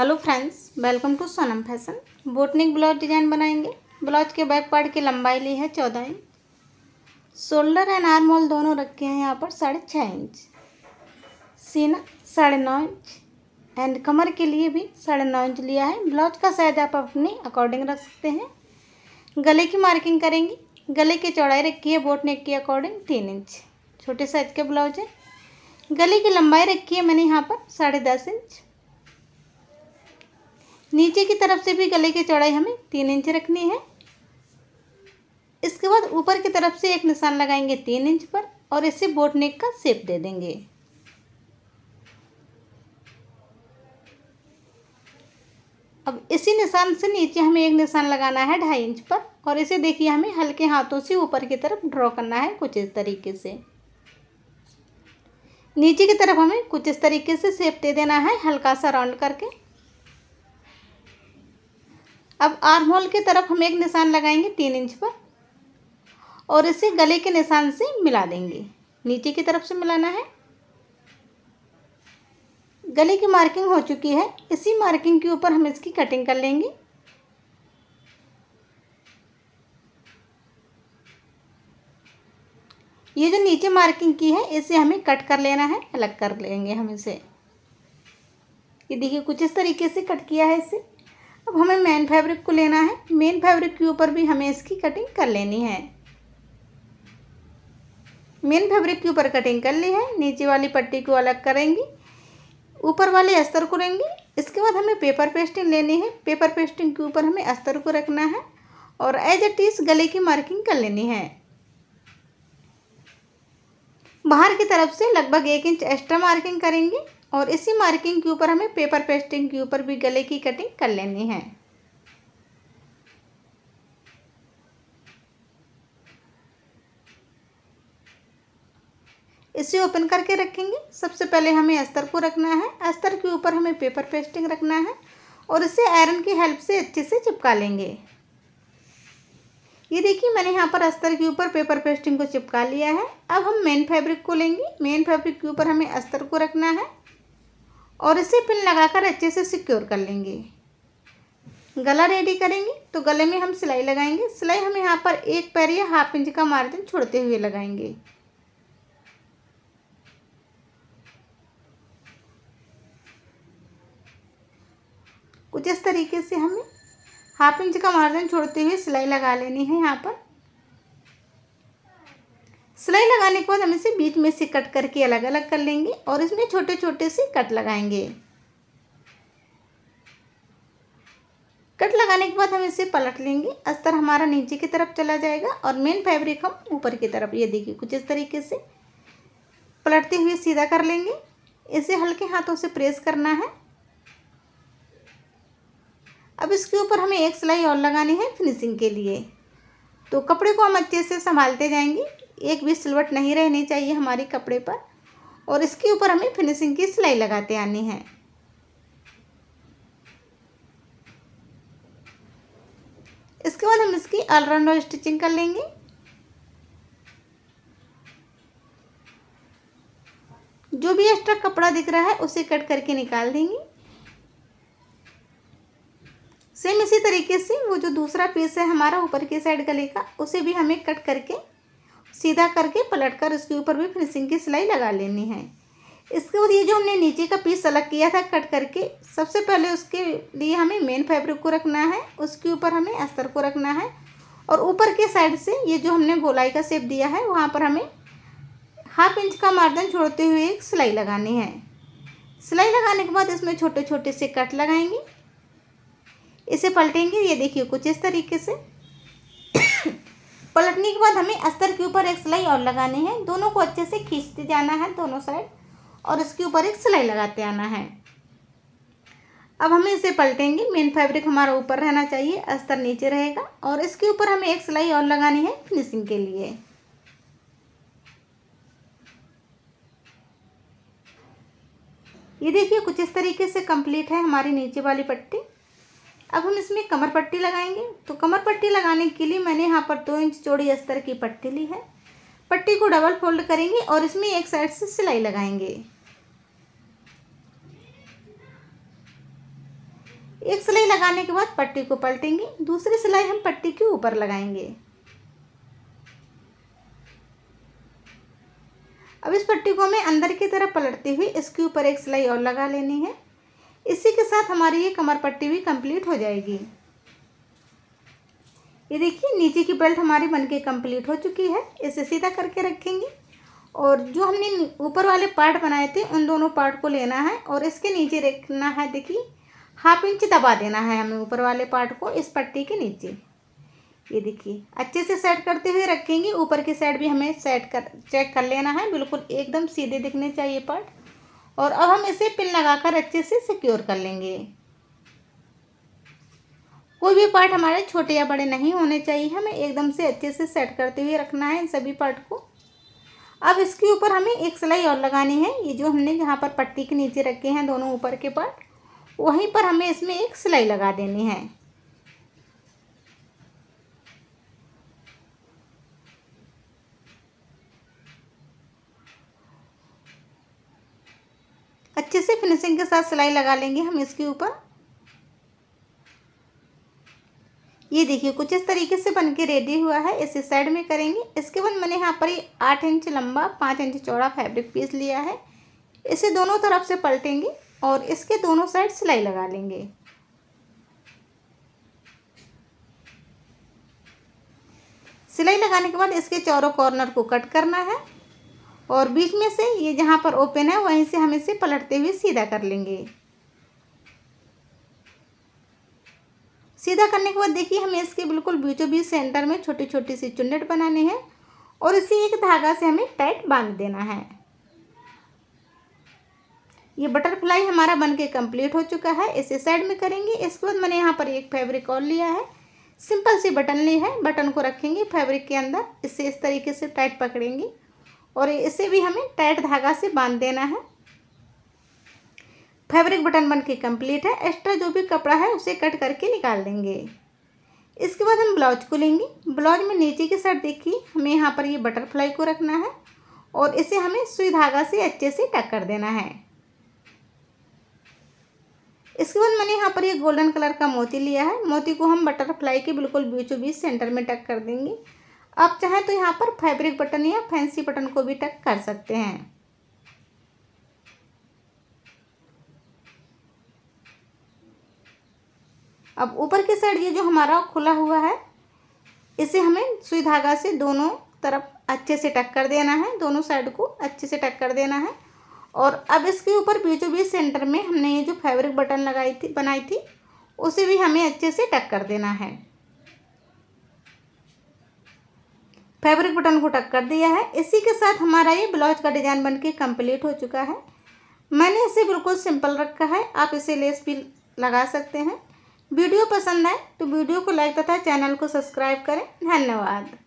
hello friends welcome to Sonam fashion boutique blouse design बनाएंगे blouse के back part की लंबाई ली है चौदह inch shoulder and armhole दोनों रखे हैं यहाँ पर साढ़े छः इंच सीना साढ़े नौ इंच एंड कमर के लिए भी साढ़े नौ इंच लिया है ब्लाउज का साइज आप अपने अकॉर्डिंग रख सकते हैं गले की मार्किंग करेंगे गले की चौड़ाई रखी है बोटनेक के अकॉर्डिंग तीन इंच छोटे साइज के ब्लाउज है गले की लंबाई रखी है मैंने यहाँ पर साढ़े दस इंच नीचे की तरफ से भी गले की चौड़ाई हमें तीन इंच रखनी है इसके बाद ऊपर की तरफ से एक निशान लगाएंगे तीन इंच पर और इसे बोट नेक का सेप दे देंगे अब इसी निशान से नीचे हमें एक निशान लगाना है ढाई इंच पर और इसे देखिए हमें हल्के हाथों से ऊपर की तरफ ड्रॉ करना है कुछ इस तरीके से नीचे की तरफ हमें कुछ इस तरीके से सेप दे देना है हल्का सा राउंड करके अब आर्म होल की तरफ हम एक निशान लगाएंगे तीन इंच पर और इसे गले के निशान से मिला देंगे नीचे की तरफ से मिलाना है गले की मार्किंग हो चुकी है इसी मार्किंग के ऊपर हम इसकी कटिंग कर लेंगे ये जो नीचे मार्किंग की है इसे हमें कट कर लेना है अलग कर लेंगे हम इसे ये देखिए कुछ इस तरीके से कट किया है इसे अब हमें मेन फैब्रिक को लेना है मेन फैब्रिक के ऊपर भी हमें इसकी कटिंग कर लेनी है मेन फैब्रिक के ऊपर कटिंग कर ली है नीचे वाली पट्टी को अलग करेंगी ऊपर वाले अस्तर को लेंगे इसके बाद हमें पेपर पेस्टिंग लेनी है पेपर पेस्टिंग के ऊपर हमें अस्तर को रखना है और एज ए टीस गले की मार्किंग कर लेनी है बाहर की तरफ से लगभग एक इंच एक्स्ट्रा मार्किंग करेंगे और इसी मार्किंग के ऊपर हमें पेपर पेस्टिंग के ऊपर भी गले की कटिंग कर लेनी है इसे ओपन करके रखेंगे सबसे पहले हमें अस्तर को रखना है अस्तर के ऊपर हमें पेपर पेस्टिंग रखना है और इसे आयरन की हेल्प से अच्छे से चिपका लेंगे ये देखिए मैंने यहाँ पर अस्तर के ऊपर पेपर पेस्टिंग को चिपका लिया है अब हम मेन फैब्रिक को लेंगे मेन फैब्रिक के ऊपर हमें अस्तर को रखना है और इसे पिन लगाकर अच्छे से सिक्योर कर लेंगे गला रेडी करेंगे तो गले में हम सिलाई लगाएंगे सिलाई हम यहाँ पर एक पैर या हाफ इंच का मार्जिन छोड़ते हुए लगाएंगे कुछ इस तरीके से हमें हाफ इंच का मार्जिन छोड़ते हुए सिलाई लगा लेनी है यहाँ पर सिलाई लगाने के बाद हम इसे बीच में से कट करके अलग अलग कर लेंगे और इसमें छोटे छोटे से कट लगाएंगे कट लगाने के बाद हम इसे पलट लेंगे अस्तर हमारा नीचे की तरफ चला जाएगा और मेन फैब्रिक हम ऊपर की तरफ ये देखिए कुछ इस तरीके से पलटते हुए सीधा कर लेंगे इसे हल्के हाथों से प्रेस करना है अब इसके ऊपर हमें एक सिलाई और लगानी है फिनिशिंग के लिए तो कपड़े को हम अच्छे से संभालते जाएंगे एक भी सिलवट नहीं रहनी चाहिए हमारे कपड़े पर और इसके ऊपर हमें फिनिशिंग की सिलाई लगाते आनी है इसके बाद हम इसकी ऑलराउंड स्टिचिंग कर लेंगे जो भी एक्स्ट्रा कपड़ा दिख रहा है उसे कट करके निकाल देंगे सेम इसी तरीके से वो जो दूसरा पीस है हमारा ऊपर की साइड गले का उसे भी हमें कट करके सीधा करके पलट कर उसके ऊपर भी फिनिशिंग की सिलाई लगा लेनी है इसके बाद ये जो हमने नीचे का पीस अलग किया था कट करके सबसे पहले उसके लिए हमें मेन फैब्रिक को रखना है उसके ऊपर हमें अस्तर को रखना है और ऊपर के साइड से ये जो हमने गोलाई का शेप दिया है वहाँ पर हमें हाफ इंच का मार्जिन छोड़ते हुए एक सिलाई लगानी है सिलाई लगाने के बाद इसमें छोटे छोटे से कट लगाएंगे इसे पलटेंगे ये देखिए कुछ इस तरीके से पलटने के बाद हमें अस्तर के ऊपर एक सिलाई और लगानी है दोनों को अच्छे से खींचते जाना है दोनों साइड और उसके ऊपर एक सिलाई लगाते आना है अब हमें इसे पलटेंगे मेन फैब्रिक हमारा ऊपर रहना चाहिए अस्तर नीचे रहेगा और इसके ऊपर हमें एक सिलाई और लगानी है फिनिशिंग के लिए ये देखिए कुछ इस तरीके से कंप्लीट है हमारी नीचे वाली पट्टी अब हम इसमें कमर पट्टी लगाएंगे तो कमर पट्टी लगाने के लिए मैंने यहाँ पर दो इंच चौड़ी अस्तर की पट्टी ली है पट्टी को डबल फोल्ड करेंगे और इसमें एक साइड से सिलाई लगाएंगे एक सिलाई लगाने के बाद पट्टी को पलटेंगे दूसरी सिलाई हम पट्टी के ऊपर लगाएंगे अब इस पट्टी को हमें अंदर की तरफ पलटते हुए इसके ऊपर एक सिलाई और लगा लेनी है इसी के साथ हमारी ये कमर पट्टी भी कंप्लीट हो जाएगी ये देखिए नीचे की बेल्ट हमारी बनके कंप्लीट हो चुकी है इसे सीधा करके रखेंगे और जो हमने ऊपर वाले पार्ट बनाए थे उन दोनों पार्ट को लेना है और इसके नीचे रखना है देखिए हाफ इंच दबा देना है हमें ऊपर वाले पार्ट को इस पट्टी के नीचे ये देखिए अच्छे से सेट करते हुए रखेंगे ऊपर की साइड भी हमें सेट कर चेक कर लेना है बिल्कुल एकदम सीधे दिखने चाहिए पार्ट और अब हम इसे पिन लगाकर अच्छे से सिक्योर कर लेंगे कोई भी पार्ट हमारे छोटे या बड़े नहीं होने चाहिए हमें एकदम से अच्छे से सेट करते हुए रखना है इन सभी पार्ट को अब इसके ऊपर हमें एक सिलाई और लगानी है ये जो हमने जहाँ पर पट्टी के नीचे रखे हैं दोनों ऊपर के पार्ट वहीं पर हमें इसमें एक सिलाई लगा देनी है के साथ सिलाई लगा लेंगे हम इसके ऊपर ये देखिए कुछ इस तरीके से बन के रेडी हुआ है इसी साइड में करेंगे इसके बाद मैंने यहाँ पर ये आठ इंच लंबा पाँच इंच चौड़ा फैब्रिक पीस लिया है इसे दोनों तरफ से पलटेंगे और इसके दोनों साइड सिलाई लगा लेंगे सिलाई लगाने के बाद इसके चारों कॉर्नर को कट करना है और बीच में से ये जहाँ पर ओपन है वहीं से हम इसे पलटते हुए सीधा कर लेंगे सीधा करने के बाद देखिए हमें इसके बिल्कुल बीचों बीच सेंटर में छोटी छोटी सी चुन्नट बनानी है और इसे एक धागा से हमें टाइट बांध देना है ये बटरफ्लाई हमारा बनके कंप्लीट हो चुका है इसे साइड में करेंगे इसके बाद मैंने यहाँ पर एक फैब्रिक और लिया है सिंपल सी बटन ली है बटन को रखेंगे फैब्रिक के अंदर इसे इस तरीके से टाइट पकड़ेंगे और इसे भी हमें टाइट धागा से बांध देना है फैब्रिक बटन बन के कम्प्लीट है एक्स्ट्रा जो भी कपड़ा है उसे कट करके निकाल देंगे इसके बाद हम ब्लाउज को लेंगे ब्लाउज में नीचे की साइड देखिए हमें यहाँ पर ये बटरफ्लाई को रखना है और इसे हमें सुई धागा से अच्छे से टक कर देना है इसके बाद मैंने यहाँ पर ये गोल्डन कलर का मोती लिया है मोती को हम बटरफ्लाई के बिल्कुल बीचों बीच सेंटर में टक कर देंगे आप चाहें तो यहाँ पर फैब्रिक बटन या फैंसी बटन को भी टक कर सकते हैं अब ऊपर की साइड ये जो हमारा खुला हुआ है इसे हमें सुई धागा से दोनों तरफ अच्छे से टक कर देना है दोनों साइड को अच्छे से टक कर देना है और अब इसके ऊपर बीचों बीच सेंटर में हमने ये जो फैब्रिक बटन लगाई थी बनाई थी उसे भी हमें अच्छे से टक कर देना है फैब्रिक बटन को टक कर दिया है इसी के साथ हमारा ये ब्लाउज का डिज़ाइन बन के कम्प्लीट हो चुका है मैंने इसे बिल्कुल सिंपल रखा है आप इसे लेस भी लगा सकते हैं वीडियो पसंद आए तो वीडियो को लाइक तथा चैनल को सब्सक्राइब करें धन्यवाद